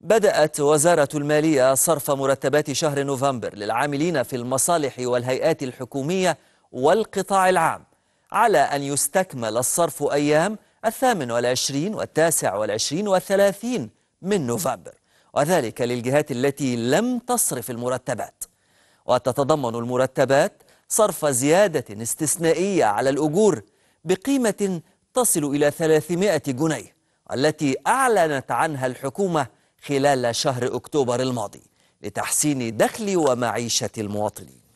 بدأت وزارة المالية صرف مرتبات شهر نوفمبر للعاملين في المصالح والهيئات الحكومية والقطاع العام على أن يستكمل الصرف أيام الثامن والعشرين والتاسع والعشرين والثلاثين من نوفمبر وذلك للجهات التي لم تصرف المرتبات وتتضمن المرتبات صرف زيادة استثنائية على الأجور بقيمة تصل إلى 300 جنيه والتي أعلنت عنها الحكومة خلال شهر أكتوبر الماضي لتحسين دخل ومعيشة المواطنين